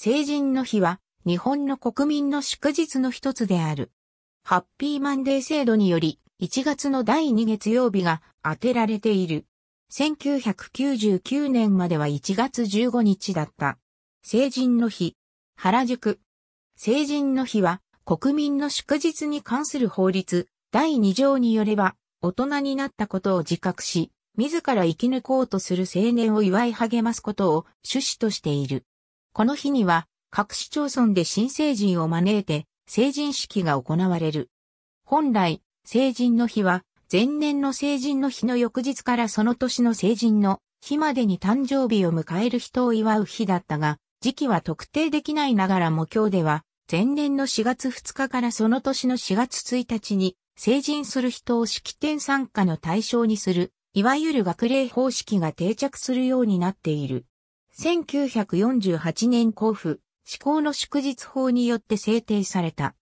成人の日は日本の国民の祝日の一つである。ハッピーマンデー制度により1月の第2月曜日が当てられている。1999年までは1月15日だった。成人の日。原宿。成人の日は国民の祝日に関する法律第2条によれば大人になったことを自覚し、自ら生き抜こうとする青年を祝い励ますことを趣旨としている。この日には、各市町村で新成人を招いて、成人式が行われる。本来、成人の日は、前年の成人の日の翌日からその年の成人の日までに誕生日を迎える人を祝う日だったが、時期は特定できないながらも今日では、前年の4月2日からその年の4月1日に、成人する人を式典参加の対象にする、いわゆる学齢方式が定着するようになっている。1948年交付、施行の祝日法によって制定された。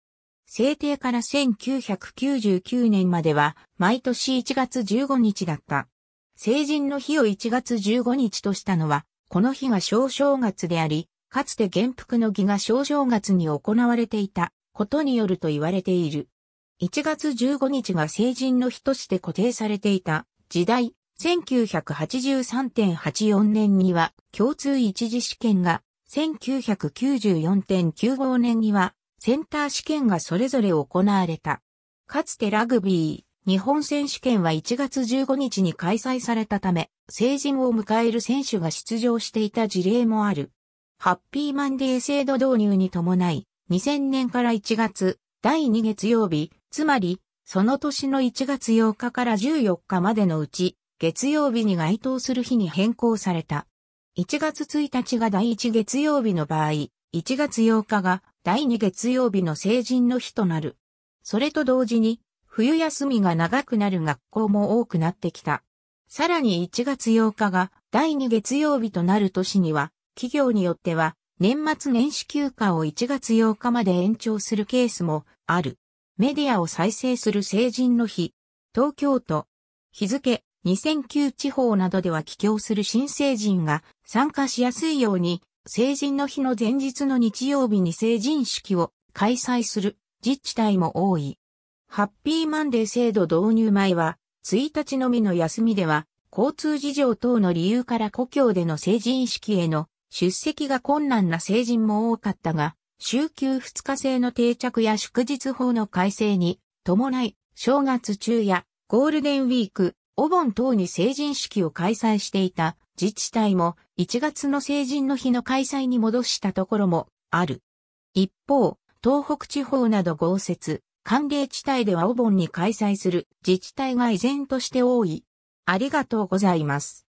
制定から1999年までは毎年1月15日だった。成人の日を1月15日としたのは、この日が小正月であり、かつて元服の儀が小正月に行われていたことによると言われている。1月15日が成人の日として固定されていた時代、1983.84年には共通一次試験が、1994.95年にはセンター試験がそれぞれ行われた。かつてラグビー、日本選手権は1月15日に開催されたため、成人を迎える選手が出場していた事例もある。ハッピーマンデー制度導入に伴い、2000年から1月、第2月曜日、つまり、その年の1月8日から14日までのうち、月曜日に該当する日に変更された。1月1日が第1月曜日の場合、1月8日が第2月曜日の成人の日となる。それと同時に、冬休みが長くなる学校も多くなってきた。さらに1月8日が第2月曜日となる年には、企業によっては、年末年始休暇を1月8日まで延長するケースもある。メディアを再生する成人の日。東京都。日付、2009地方などでは帰郷する新成人が参加しやすいように、成人の日の前日の日曜日に成人式を開催する自治体も多い。ハッピーマンデー制度導入前は、1日のみの休みでは、交通事情等の理由から故郷での成人式への出席が困難な成人も多かったが、週休2日制の定着や祝日法の改正に伴い、正月中やゴールデンウィーク、お盆等に成人式を開催していた自治体も1月の成人の日の開催に戻したところもある。一方、東北地方など豪雪、寒冷地帯ではお盆に開催する自治体が依然として多い。ありがとうございます。